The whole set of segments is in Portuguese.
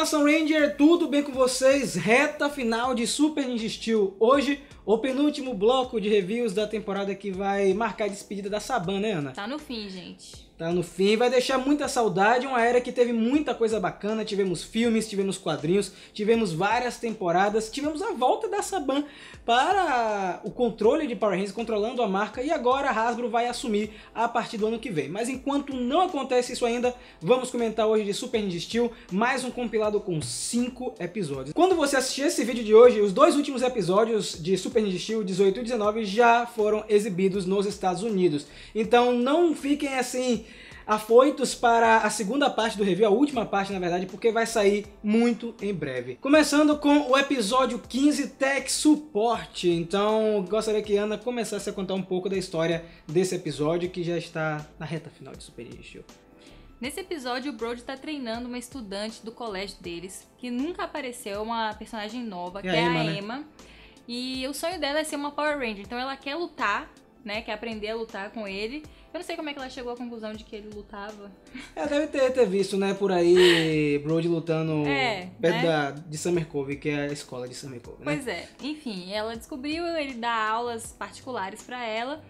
nação Ranger, tudo bem com vocês? Reta final de Super Ninja Steel. Hoje, o penúltimo bloco de reviews da temporada que vai marcar a despedida da Saban, né Ana? Tá no fim, gente. Tá? No fim, vai deixar muita saudade, uma era que teve muita coisa bacana, tivemos filmes, tivemos quadrinhos, tivemos várias temporadas, tivemos a volta da Saban para o controle de Power Rangers, controlando a marca, e agora a Hasbro vai assumir a partir do ano que vem. Mas enquanto não acontece isso ainda, vamos comentar hoje de Super Ninja Steel, mais um compilado com 5 episódios. Quando você assistir esse vídeo de hoje, os dois últimos episódios de Super Ninja Steel 18 e 19 já foram exibidos nos Estados Unidos. Então não fiquem assim afoitos para a segunda parte do review, a última parte na verdade, porque vai sair muito em breve. Começando com o episódio 15 Tech Suporte. Então, gostaria que Ana começasse a contar um pouco da história desse episódio que já está na reta final de Super Issue. Nesse episódio, o Brody está treinando uma estudante do colégio deles, que nunca apareceu, é uma personagem nova, e que a é a Emma. Né? Emma. E o sonho dela é ser uma Power Ranger, então ela quer lutar né? Quer aprender a lutar com ele. Eu não sei como é que ela chegou à conclusão de que ele lutava. Ela é, deve ter, ter visto, né, por aí, Brody lutando é, perto né? da, de Summer Cove, que é a escola de Summer Cove, né? Pois é. Enfim, ela descobriu, ele dá aulas particulares para ela.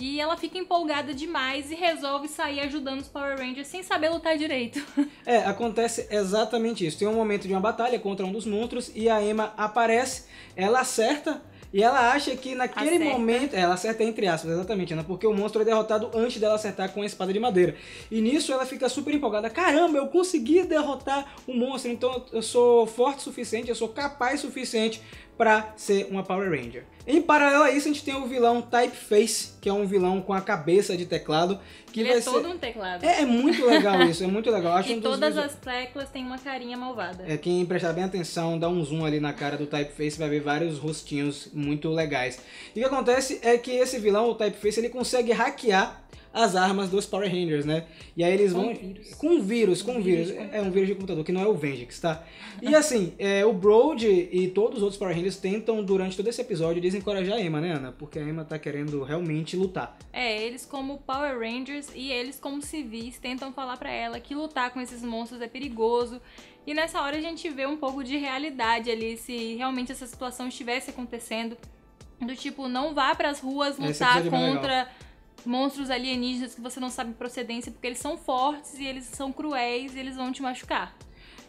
E ela fica empolgada demais e resolve sair ajudando os Power Rangers sem saber lutar direito. É, acontece exatamente isso. Tem um momento de uma batalha contra um dos monstros e a Emma aparece, ela acerta e ela acha que naquele acerta. momento. Ela acerta entre aspas, exatamente, Ana, né? porque o monstro é derrotado antes dela acertar com a espada de madeira. E nisso ela fica super empolgada. Caramba, eu consegui derrotar o monstro, então eu sou forte o suficiente, eu sou capaz o suficiente para ser uma Power Ranger. Em paralelo a isso, a gente tem o vilão Typeface, que é um vilão com a cabeça de teclado. Que Ele é vai é ser... todo um teclado. É, é muito legal isso, é muito legal. Acho e um todas visual... as teclas têm uma carinha malvada. É, quem prestar bem atenção, dá um zoom ali na cara do Typeface, vai ver vários rostinhos muito legais. E o que acontece é que esse vilão, o Typeface, ele consegue hackear as armas dos Power Rangers, né? E aí eles com vão. Vírus. Com vírus. Com vírus, vírus. É, é um vírus de computador, que não é o Vengex, tá? E assim, é, o Brody e todos os outros Power Rangers tentam, durante todo esse episódio, desencorajar a Emma, né, Ana? Porque a Emma tá querendo realmente lutar. É, eles como Power Rangers e eles como civis tentam falar para ela que lutar com esses monstros é perigoso. E nessa hora a gente vê um pouco de realidade ali, se realmente essa situação estivesse acontecendo. Do tipo, não vá para as ruas é lutar contra monstros alienígenas que você não sabe procedência, porque eles são fortes e eles são cruéis e eles vão te machucar.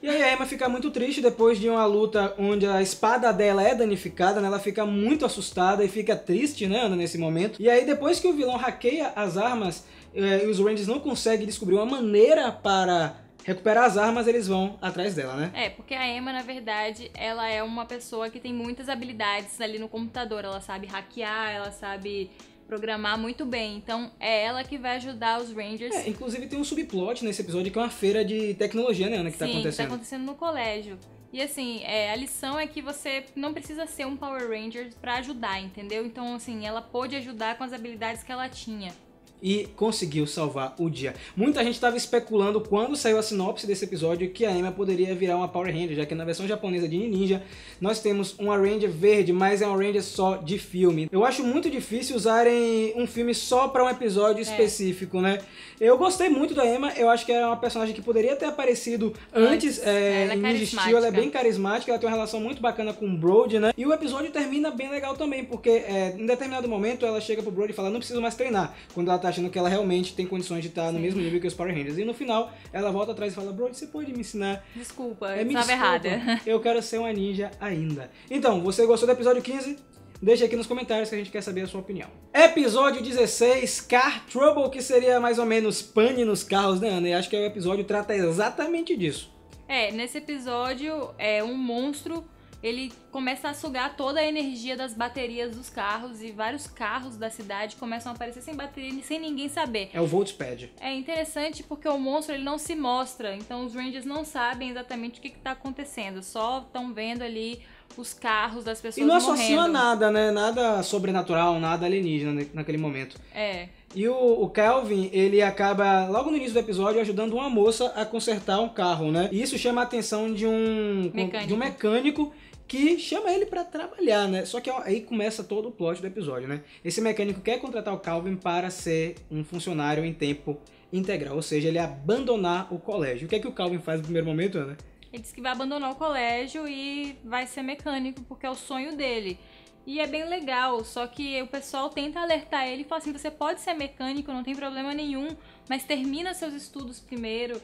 E aí a Emma fica muito triste depois de uma luta onde a espada dela é danificada, né? Ela fica muito assustada e fica triste, né, Ana, nesse momento. E aí depois que o vilão hackeia as armas eh, e os Rangers não conseguem descobrir uma maneira para recuperar as armas, eles vão atrás dela, né? É, porque a Emma, na verdade, ela é uma pessoa que tem muitas habilidades ali no computador. Ela sabe hackear, ela sabe programar muito bem. Então é ela que vai ajudar os Rangers. É, inclusive tem um subplot nesse episódio que é uma feira de tecnologia, né, Ana, que tá Sim, tá acontecendo. Que tá acontecendo no colégio. E assim, é, a lição é que você não precisa ser um Power Ranger para ajudar, entendeu? Então, assim, ela pôde ajudar com as habilidades que ela tinha e conseguiu salvar o dia. Muita gente estava especulando quando saiu a sinopse desse episódio que a Emma poderia virar uma Power Ranger, já que na versão japonesa de Ninja nós temos uma Ranger verde, mas é uma Ranger só de filme. Eu acho muito difícil usarem um filme só para um episódio é. específico, né? Eu gostei muito da Emma, eu acho que era é uma personagem que poderia ter aparecido antes, antes é, ela é Ninja Steel, ela é bem carismática, ela tem uma relação muito bacana com o Brody, né? E o episódio termina bem legal também, porque é, em determinado momento ela chega pro Brody e fala, não preciso mais treinar, quando ela tá achando que ela realmente tem condições de estar no mesmo nível que os Power Rangers. E no final, ela volta atrás e fala: Bro, você pode me ensinar? Desculpa, é, me estava errada. Eu quero ser uma ninja ainda. Então, você gostou do episódio 15? Deixa aqui nos comentários que a gente quer saber a sua opinião. Episódio 16, Car Trouble, que seria mais ou menos pane nos carros, né, Ana? E acho que é o episódio trata exatamente disso. É, nesse episódio, é um monstro ele começa a sugar toda a energia das baterias dos carros e vários carros da cidade começam a aparecer sem bateria, sem ninguém saber. É o Voltpad. É interessante porque o monstro ele não se mostra, então os Rangers não sabem exatamente o que está acontecendo, só estão vendo ali os carros das pessoas E não associa nada, né? Nada sobrenatural, nada alienígena naquele momento. É. E o, o, Calvin, ele acaba, logo no início do episódio, ajudando uma moça a consertar um carro, né? E isso chama a atenção de um mecânico, de um mecânico que chama ele para trabalhar, né? Só que aí começa todo o plot do episódio, né? Esse mecânico quer contratar o Calvin para ser um funcionário em tempo integral, ou seja, ele abandonar o colégio. O que é que o Calvin faz no primeiro momento, né? Ele diz que vai abandonar o colégio e vai ser mecânico, porque é o sonho dele. E é bem legal, só que o pessoal tenta alertar ele e fala assim: você pode ser mecânico, não tem problema nenhum, mas termina seus estudos primeiro,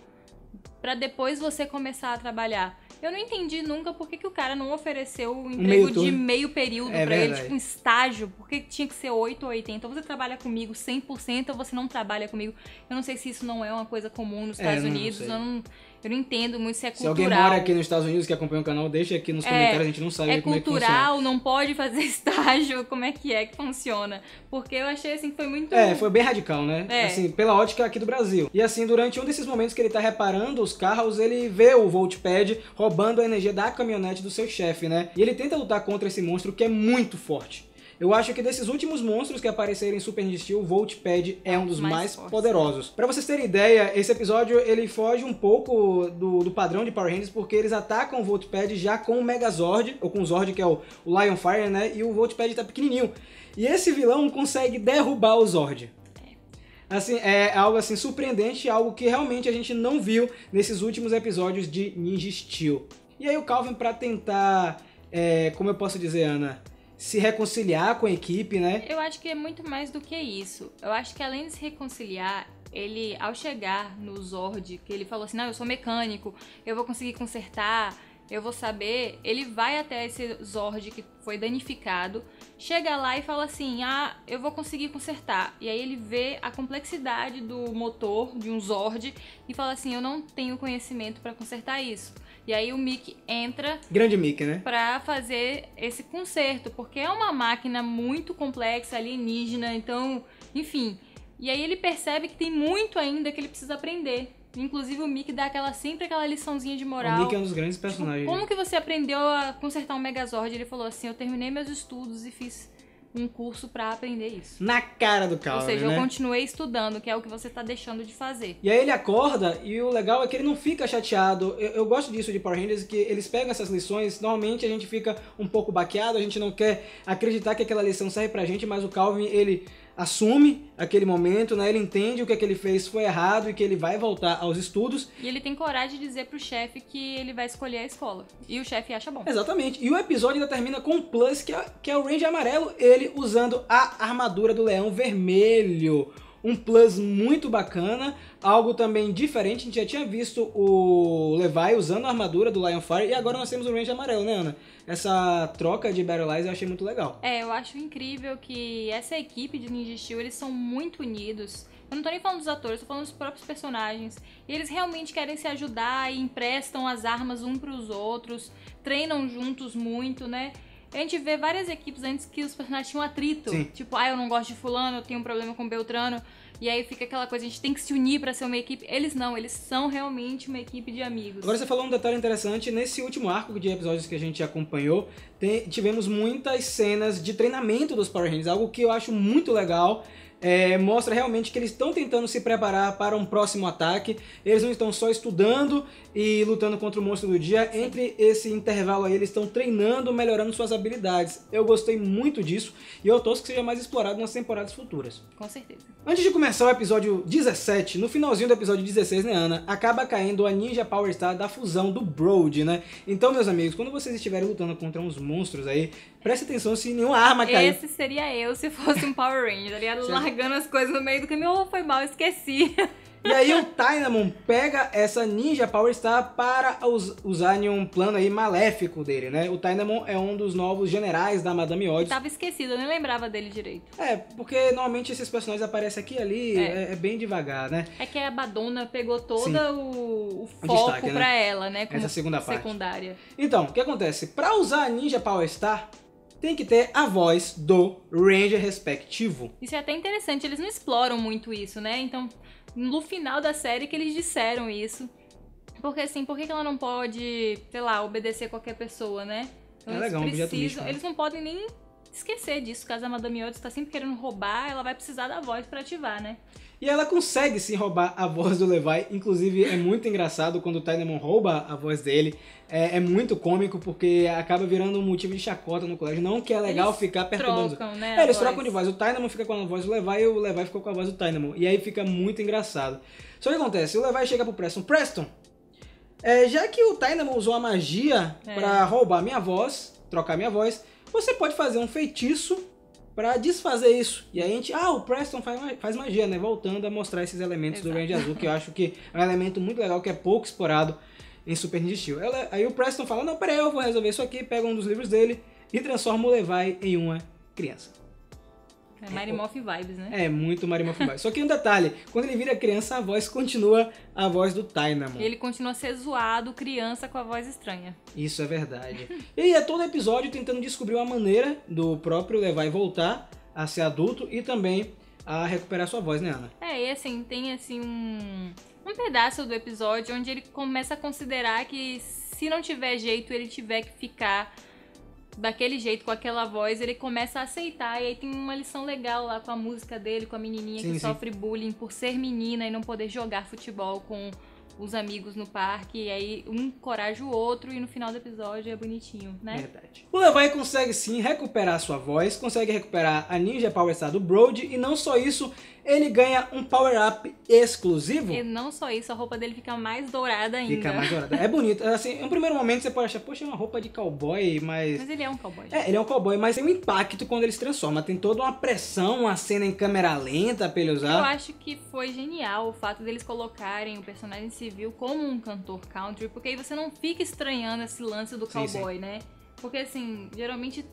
para depois você começar a trabalhar. Eu não entendi nunca por que, que o cara não ofereceu um emprego meio de meio período é pra verdade. ele, tipo um estágio. Por que tinha que ser 8 ou 80? Ou você trabalha comigo 100% ou você não trabalha comigo. Eu não sei se isso não é uma coisa comum nos é, Estados é, Unidos. Não eu não eu não entendo muito se é cultural. Se alguém mora aqui nos Estados Unidos que acompanha o canal, deixa aqui nos é, comentários, a gente não sabe é como cultural, é que funciona. não pode fazer estágio, como é que é que funciona. Porque eu achei assim que foi muito. É, foi bem radical, né? É. Assim, pela ótica aqui do Brasil. E assim, durante um desses momentos que ele tá reparando os carros, ele vê o Voltpad roubando a energia da caminhonete do seu chefe, né? E ele tenta lutar contra esse monstro que é muito forte. Eu acho que desses últimos monstros que apareceram em Super Ninja Steel, o Voltpad é, um ah, dos mais, mais poderosos. Para vocês terem ideia, esse episódio ele foge um pouco do, do padrão de Power Rangers, porque eles atacam o Voltpad já com o Megazord, ou com o Zord, que é o, o Fire, né? E o Voltpad tá pequenininho. E esse vilão consegue derrubar o Zord é. assim, é algo assim surpreendente, algo que realmente a gente não viu nesses últimos episódios de Ninja Steel. E aí o Calvin para tentar, é, como eu posso dizer, Ana, se reconciliar com a equipe, né? Eu acho que é muito mais do que isso. Eu acho que além de se reconciliar, ele, ao chegar no Zord, que ele falou assim: não, eu sou mecânico, eu vou conseguir consertar, eu vou saber, ele vai até esse Zord que foi danificado, chega lá e fala assim: "Ah, eu vou conseguir consertar". E aí ele vê a complexidade do motor de um Zord e fala assim: "Eu não tenho conhecimento para consertar isso". E aí o Mick entra. Grande Mick, né? Pra fazer esse conserto, porque é uma máquina muito complexa, alienígena, então, enfim. E aí ele percebe que tem muito ainda que ele precisa aprender. Inclusive o Mickey dá aquela, sempre aquela liçãozinha de moral. O Mickey é um dos grandes tipo, personagens. Tipo, como né? que você aprendeu a consertar um Megazord? Ele falou assim, eu terminei meus estudos e fiz um curso para aprender isso. Na cara do Calvin, Ou seja, né? eu continuei estudando, que é o que você tá deixando de fazer. E aí ele acorda e o legal é que ele não fica chateado. Eu, eu gosto disso de Power Rangers, que eles pegam essas lições, normalmente a gente fica um pouco baqueado, a gente não quer acreditar que aquela lição serve pra gente, mas o Calvin, ele assume aquele momento, né? Ele entende o que, é que ele fez foi errado e que ele vai voltar aos estudos. E ele tem coragem de dizer pro chefe que ele vai escolher a escola. E o chefe acha bom. Exatamente. E o episódio ainda termina com um plus, que é, que é o Ranger amarelo, ele usando a armadura do leão vermelho. Um plus muito bacana, algo também diferente. A gente já tinha visto o Levi usando a armadura do Lionfire e agora nós temos o Ranger amarelo, né, Ana? essa troca de Battle Lies eu achei muito legal. É, eu acho incrível que essa equipe de Ninja Steel, eles são muito unidos. Eu não tô nem falando dos atores, tô falando dos próprios personagens. E eles realmente querem se ajudar e emprestam as armas um para os outros, treinam juntos muito, né? A gente vê várias equipes antes que os personagens tinham atrito. Sim. Tipo, ah, eu não gosto de fulano, eu tenho um problema com Beltrano. E aí fica aquela coisa, a gente tem que se unir para ser uma equipe. Eles não, eles são realmente uma equipe de amigos. Agora você falou um detalhe interessante, nesse último arco de episódios que a gente acompanhou, tivemos muitas cenas de treinamento dos Power Rangers, algo que eu acho muito legal é, mostra realmente que eles estão tentando se preparar para um próximo ataque. Eles não estão só estudando e lutando contra o monstro do dia. Sim. Entre esse intervalo aí, eles estão treinando, melhorando suas habilidades. Eu gostei muito disso e eu torço que seja mais explorado nas temporadas futuras. Com certeza. Antes de começar o episódio 17, no finalzinho do episódio 16, né, Ana? Acaba caindo a Ninja Power Star da fusão do Brody, né? Então, meus amigos, quando vocês estiverem lutando contra uns monstros aí, Preste atenção se nenhuma arma caiu. Esse seria eu se fosse um Power Ranger, ali largando as coisas no meio do caminho. Oh, foi mal, esqueci. E aí o Dynamon pega essa Ninja Power Star para us usar em um plano aí maléfico dele, né? O Dynamon é um dos novos generais da Madame Odd. Tava esquecido, eu nem lembrava dele direito. É, porque normalmente esses personagens aparecem aqui e ali, é. É, é. bem devagar, né? É que a Badona pegou todo o, o, foco para né? pra ela, né? Como Essa segunda parte. secundária. Então, o que acontece? Pra usar a Ninja Power Star, tem que ter a voz do Ranger respectivo. Isso é até interessante, eles não exploram muito isso, né? Então, no final da série que eles disseram isso. Porque assim, por que ela não pode, sei lá, obedecer qualquer pessoa, né? Então, é legal, precisam, um né? Eles não podem nem esquecer disso. Caso a Madame Yoda está sempre querendo roubar, ela vai precisar da voz para ativar, né? E ela consegue se roubar a voz do Levi. Inclusive, é muito engraçado quando o Tynemon rouba a voz dele. É, é, muito cômico porque acaba virando um motivo de chacota no colégio. Não que é legal eles ficar perturbando. Trocam, né, é, eles voz. trocam de voz. O Tynemon fica com a voz do Levi e o Levi ficou com a voz do Tynemon. E aí fica muito engraçado. Só que acontece, o Levi chega pro Preston. Preston, é, já que o Tynemon usou a magia é. para roubar minha voz, trocar minha voz, você pode fazer um feitiço para desfazer isso. E aí a gente, ah, o Preston faz, faz magia, né? Voltando a mostrar esses elementos Exato. do Grande Azul, que eu acho que é um elemento muito legal que é pouco explorado em Super Nintendo Steel. aí o Preston fala, não, peraí, eu vou resolver isso aqui, pega um dos livros dele e transforma o Levi em uma criança. É Marimoff é, vibes, né? É, muito Marimoff vibes. Só que um detalhe, quando ele vira criança, a voz continua a voz do Tainamon. Ele continua a ser zoado, criança, com a voz estranha. Isso é verdade. e é todo episódio tentando descobrir uma maneira do próprio levar e voltar a ser adulto e também a recuperar sua voz, né, Ana? É, e assim, tem assim um, um pedaço do episódio onde ele começa a considerar que se não tiver jeito, ele tiver que ficar daquele jeito, com aquela voz, ele começa a aceitar. E aí tem uma lição legal lá com a música dele, com a menininha sim, que sim. sofre bullying por ser menina e não poder jogar futebol com os amigos no parque, e aí um encoraja o outro, e no final do episódio é bonitinho, né? Verdade. O Levi consegue sim recuperar sua voz, consegue recuperar a Ninja Power Star do Brody, e não só isso, ele ganha um power-up exclusivo. E não só isso, a roupa dele fica mais dourada ainda. Fica mais dourada. É bonito. Assim, em um primeiro momento você pode achar, poxa, é uma roupa de cowboy, mas... Mas ele é um cowboy. É, ele é um cowboy, mas tem um impacto quando ele se transforma. Tem toda uma pressão, uma cena em câmera lenta pra ele usar. Eu acho que foi genial o fato deles colocarem o personagem civil como um cantor country, porque aí você não fica estranhando esse lance do cowboy, sim, sim. né? Porque, assim, geralmente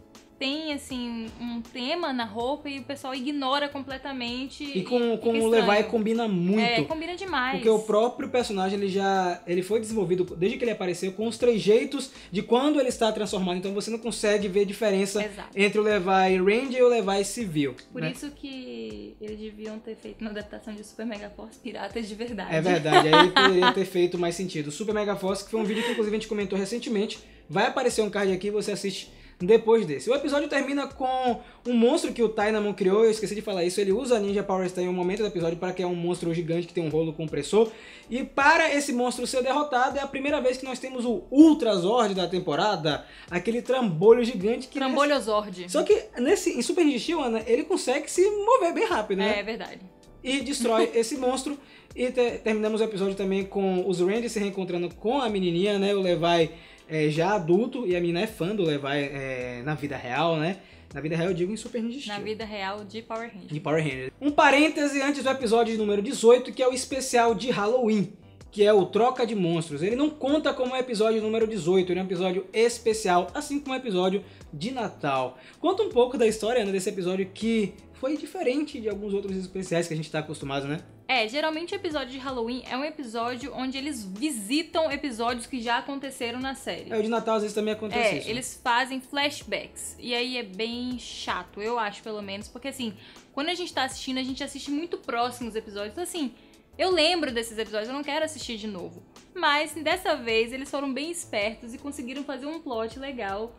tem assim um tema na roupa e o pessoal ignora completamente. E com, e com o Levi combina muito. É, combina demais. Porque o próprio personagem ele já ele foi desenvolvido desde que ele apareceu com os trejeitos de quando ele está transformado. Então você não consegue ver diferença Exato. entre o Levi Ranger e o Levi Civil. Por né? isso que eles deviam ter feito uma adaptação de Super Mega Force Piratas de verdade. É verdade, aí poderia ter feito mais sentido. Super Mega Force, que foi um vídeo que inclusive a gente comentou recentemente. Vai aparecer um card aqui, você assiste depois desse. O episódio termina com um monstro que o Tainamon criou, eu esqueci de falar isso, ele usa a Ninja Power Stone em um momento do episódio para criar um monstro gigante que tem um rolo compressor, e para esse monstro ser derrotado, é a primeira vez que nós temos o Ultra Zord da temporada, aquele trambolho gigante que... Trambolho Zord. Só que nesse, em Super Ninja Ana, ele consegue se mover bem rápido, né? É, é verdade. E destrói esse monstro, e te... terminamos o episódio também com os Randy se reencontrando com a menininha, né, o Levi é, já adulto, e a menina é fã do Levi é, na vida real, né? Na vida real eu digo em Super Ninja Steel. Na vida real de Power Rangers. De Power Rangers. Um parêntese antes do episódio número 18, que é o especial de Halloween, que é o Troca de Monstros. Ele não conta como é episódio número 18, ele é um episódio especial, assim como o episódio de Natal. Conta um pouco da história né, desse episódio que foi diferente de alguns outros especiais que a gente tá acostumado, né? É, geralmente o episódio de Halloween é um episódio onde eles visitam episódios que já aconteceram na série. É, o de Natal às vezes também acontece. É, isso. Né? eles fazem flashbacks. E aí é bem chato, eu acho, pelo menos, porque assim, quando a gente tá assistindo, a gente assiste muito próximos episódios, então, assim. Eu lembro desses episódios, eu não quero assistir de novo. Mas dessa vez eles foram bem espertos e conseguiram fazer um plot legal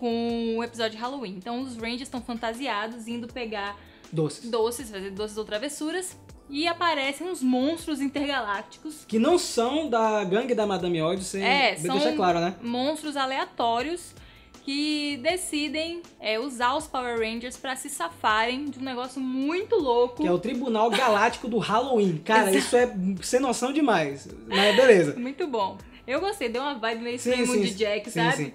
com o episódio de Halloween. Então os Rangers estão fantasiados indo pegar doces, doces fazer doces ou travessuras. E aparecem uns monstros intergalácticos. Que não são da gangue da Madame Odyssey, é, são deixar claro, né? monstros aleatórios que decidem é, usar os Power Rangers para se safarem de um negócio muito louco. Que é o Tribunal Galáctico do Halloween. Cara, isso é sem noção demais. Mas beleza. Muito bom. Eu gostei, deu uma vibe meio sim, sim, de Jack, sim, sabe? Sim.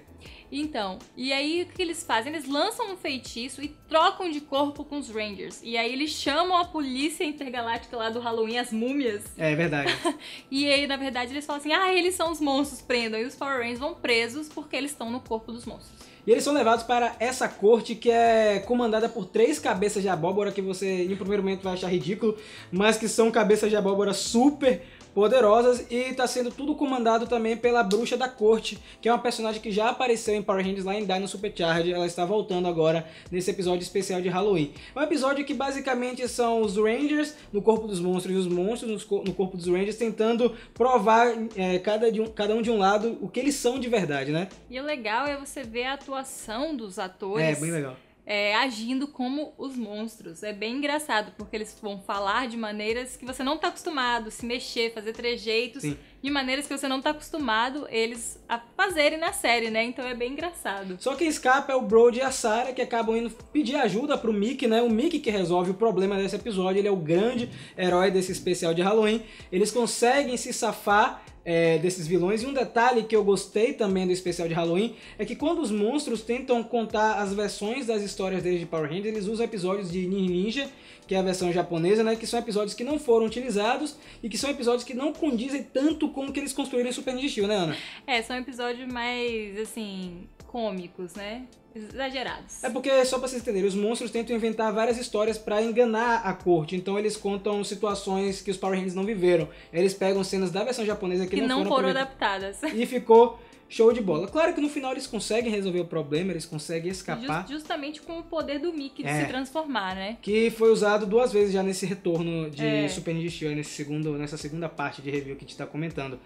Então, e aí o que eles fazem? Eles lançam um feitiço e trocam de corpo com os Rangers. E aí eles chamam a polícia intergaláctica lá do Halloween, as múmias. É verdade. e aí, na verdade, eles falam assim: ah, eles são os monstros, prendam. E os Power Rangers vão presos porque eles estão no corpo dos monstros. E eles são levados para essa corte que é comandada por três cabeças de abóbora que você, em primeiro momento, vai achar ridículo, mas que são cabeças de abóbora super poderosas e tá sendo tudo comandado também pela Bruxa da Corte, que é uma personagem que já apareceu em Power Rangers lá em Dino Supercharged, ela está voltando agora nesse episódio especial de Halloween. É um episódio que basicamente são os Rangers no corpo dos monstros e os monstros no corpo dos Rangers tentando provar é, cada, um, cada um de um lado o que eles são de verdade, né? E o legal é você ver a atuação dos é, atores. É, bem legal é, agindo como os monstros. É bem engraçado, porque eles vão falar de maneiras que você não tá acostumado, se mexer, fazer trejeitos. Sim de maneiras que você não tá acostumado eles a fazerem na série, né? Então é bem engraçado. Só quem escapa é o Brody e a Sarah, que acabam indo pedir ajuda pro Mickey, né? O Mickey que resolve o problema desse episódio, ele é o grande herói desse especial de Halloween. Eles conseguem se safar é, desses vilões. E um detalhe que eu gostei também do especial de Halloween é que quando os monstros tentam contar as versões das histórias deles de Power Rangers, eles usam episódios de Ninja que é a versão japonesa, né? Que são episódios que não foram utilizados e que são episódios que não condizem tanto com o que eles construíram em Super Nintendo, Steel, né, Ana? É, são episódios mais, assim, cômicos, né? exagerados. É porque, só pra vocês entenderem, os monstros tentam inventar várias histórias para enganar a corte. Então eles contam situações que os Power Rangers não viveram. Eles pegam cenas da versão japonesa que, que não, não foram, foram adaptadas. E ficou Show de bola. Claro que no final eles conseguem resolver o problema, eles conseguem escapar. Just, justamente com o poder do Mickey de é, se transformar, né? Que foi usado duas vezes já nesse retorno de é. Super Ninja Shion nesse segundo, nessa segunda parte de review que a gente tá comentando.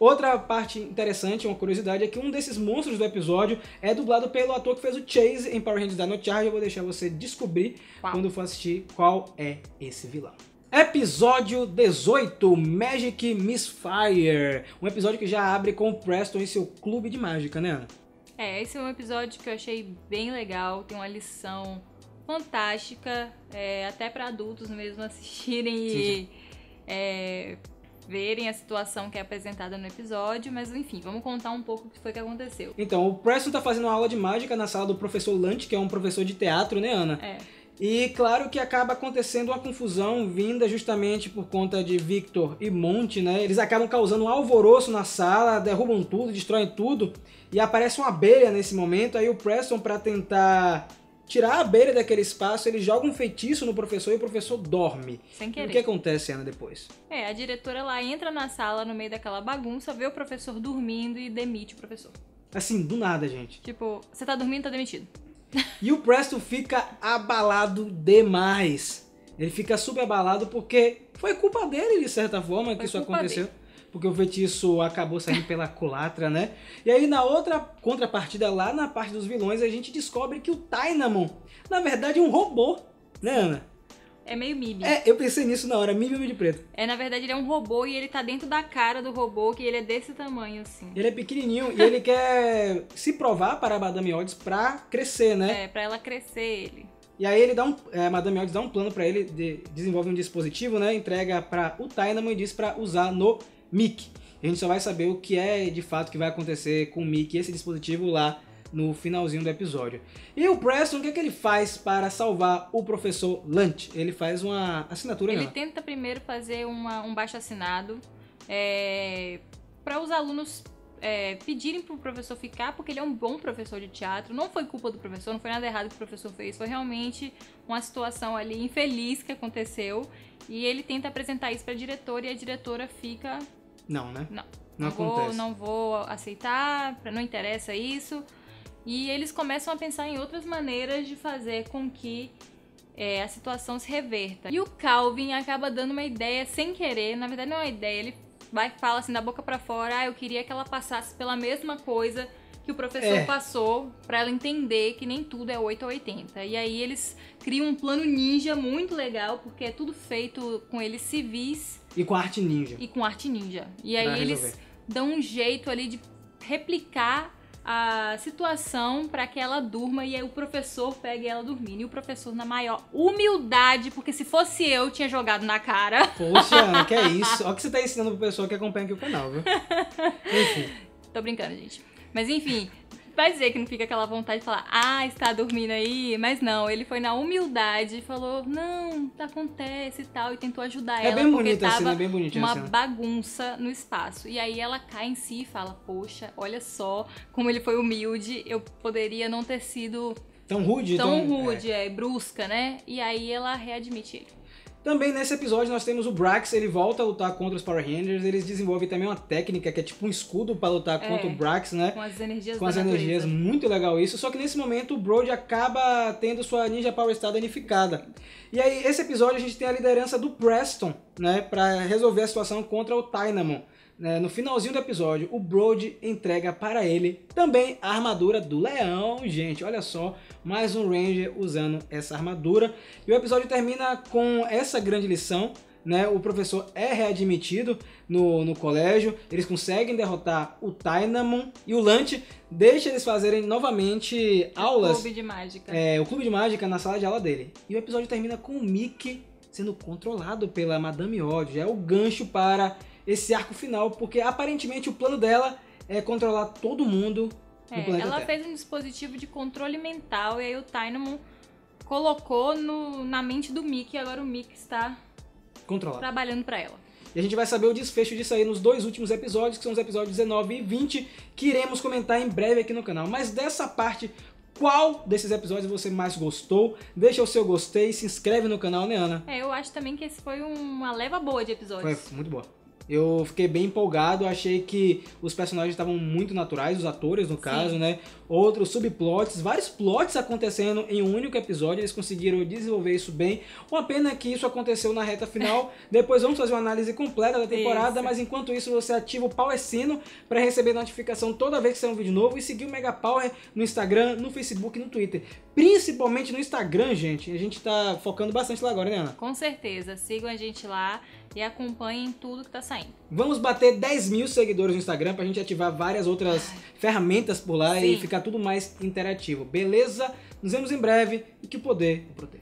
Outra parte interessante, uma curiosidade, é que um desses monstros do episódio é dublado pelo ator que fez o Chase em Power Rangers Dino Charge. Eu vou deixar você descobrir qual? quando for assistir qual é esse vilão. Episódio 18, Magic Misfire. Um episódio que já abre com o Preston em seu clube de mágica, né, Ana? É, esse é um episódio que eu achei bem legal, tem uma lição fantástica, é, até para adultos mesmo assistirem e é, verem a situação que é apresentada no episódio, mas enfim, vamos contar um pouco o que foi que aconteceu. Então, o Preston tá fazendo uma aula de mágica na sala do professor Lunch, que é um professor de teatro, né, Ana? É. E claro que acaba acontecendo uma confusão vinda justamente por conta de Victor e Monte, né? Eles acabam causando um alvoroço na sala, derrubam tudo, destroem tudo. E aparece uma abelha nesse momento. Aí o Preston, para tentar tirar a abelha daquele espaço, ele joga um feitiço no professor e o professor dorme. Sem querer. E o que acontece, Ana, depois? É, a diretora lá entra na sala no meio daquela bagunça, vê o professor dormindo e demite o professor. Assim, do nada, gente. Tipo, você tá dormindo, tá demitido. E o Presto fica abalado demais. Ele fica super abalado porque foi culpa dele, de certa forma, foi que isso aconteceu. Dele. Porque o feitiço acabou saindo pela culatra, né? E aí, na outra contrapartida, lá na parte dos vilões, a gente descobre que o Tainamon, na verdade, é um robô, né, Ana? É meio Mib. É, eu pensei nisso na hora, Mib ou de preto? É, na verdade ele é um robô e ele tá dentro da cara do robô, que ele é desse tamanho, assim. Ele é pequenininho e ele quer se provar para a Madame Odds pra crescer, né? É, pra ela crescer ele. E aí ele dá um, é, Madame Odds dá um plano para ele, de, desenvolve um dispositivo, né? Entrega para o Dynamo e diz para usar no Mick. A gente só vai saber o que é de fato que vai acontecer com o Mick e esse dispositivo lá no finalzinho do episódio. E o Preston, o que é que ele faz para salvar o professor Lunch? Ele faz uma assinatura. Ele não. Né? tenta primeiro fazer uma, um baixo assinado é, para os alunos é, pedirem para o professor ficar, porque ele é um bom professor de teatro. Não foi culpa do professor, não foi nada errado que o professor fez, foi realmente uma situação ali infeliz que aconteceu. E ele tenta apresentar isso para a diretora e a diretora fica. Não, né? Não. Não, não vou, não vou aceitar, não interessa isso. E eles começam a pensar em outras maneiras de fazer com que é, a situação se reverta. E o Calvin acaba dando uma ideia sem querer, na verdade não é uma ideia, ele vai fala assim da boca para fora, ah, eu queria que ela passasse pela mesma coisa que o professor é. passou para ela entender que nem tudo é 8 ou 80. E aí eles criam um plano ninja muito legal, porque é tudo feito com eles civis e com arte ninja. E com arte ninja. E aí eles dão um jeito ali de replicar a situação para que ela durma e aí o professor pegue ela dormindo. E o professor, na maior humildade, porque se fosse eu, tinha jogado na cara. Poxa, Ana, que é isso. Olha o que você tá ensinando pro pessoal que acompanha aqui o canal, viu? Enfim. Tô brincando, gente. Mas enfim, Vai dizer que não fica aquela vontade de falar, ah, está dormindo aí, mas não, ele foi na humildade e falou, não, acontece e tal, e tentou ajudar é ela bem porque tava cena, é bem bonita uma bagunça no espaço. E aí ela cai em si e fala, poxa, olha só como ele foi humilde, eu poderia não ter sido tão rude, tão, tão rude, é. é, brusca, né? E aí ela readmite ele. Também nesse episódio nós temos o Brax, ele volta a lutar contra os Power Rangers, eles desenvolvem também uma técnica que é tipo um escudo para lutar é, contra o Brax, né? Com as energias Com as energias, natureza. muito legal isso. Só que nesse momento o Brody acaba tendo sua Ninja Power Star danificada. E aí, esse episódio a gente tem a liderança do Preston, né? para resolver a situação contra o Dynamon. Né, no finalzinho do episódio, o Brody entrega para ele também a armadura do leão. Gente, olha só, mais um Ranger usando essa armadura. E o episódio termina com essa grande lição, né, o professor é readmitido no, no colégio, eles conseguem derrotar o Tainamon e o Lante deixa eles fazerem novamente aulas. O clube de mágica. É, o clube de mágica na sala de aula dele. E o episódio termina com o Mickey sendo controlado pela Madame Ódio. É o gancho para esse arco final, porque aparentemente o plano dela é controlar todo mundo. É, ela Terra. fez um dispositivo de controle mental e aí o Tainomon colocou no, na mente do Mickey e agora o Mickey está Controlado. trabalhando para ela. E a gente vai saber o desfecho disso aí nos dois últimos episódios, que são os episódios 19 e 20, que iremos comentar em breve aqui no canal. Mas dessa parte, qual desses episódios você mais gostou? Deixa o seu gostei, se inscreve no canal, né, Ana? É, eu acho também que esse foi uma leva boa de episódios. Foi, muito boa. Eu fiquei bem empolgado, achei que os personagens estavam muito naturais, os atores no caso, Sim. né? Outros subplots, vários plots acontecendo em um único episódio, eles conseguiram desenvolver isso bem. Uma pena que isso aconteceu na reta final. Depois vamos fazer uma análise completa da temporada, isso. mas enquanto isso você ativa o Power é Sino para receber notificação toda vez que sair um vídeo novo e seguir o Mega Power no Instagram, no Facebook, no Twitter. Principalmente no Instagram, gente. A gente tá focando bastante lá agora, né, Ana? Com certeza. Sigam a gente lá e acompanhem tudo que tá saindo. Vamos bater 10 mil seguidores no Instagram pra gente ativar várias outras ferramentas por lá Sim. e ficar tudo mais interativo, beleza? Nos vemos em breve e que o poder o proteja.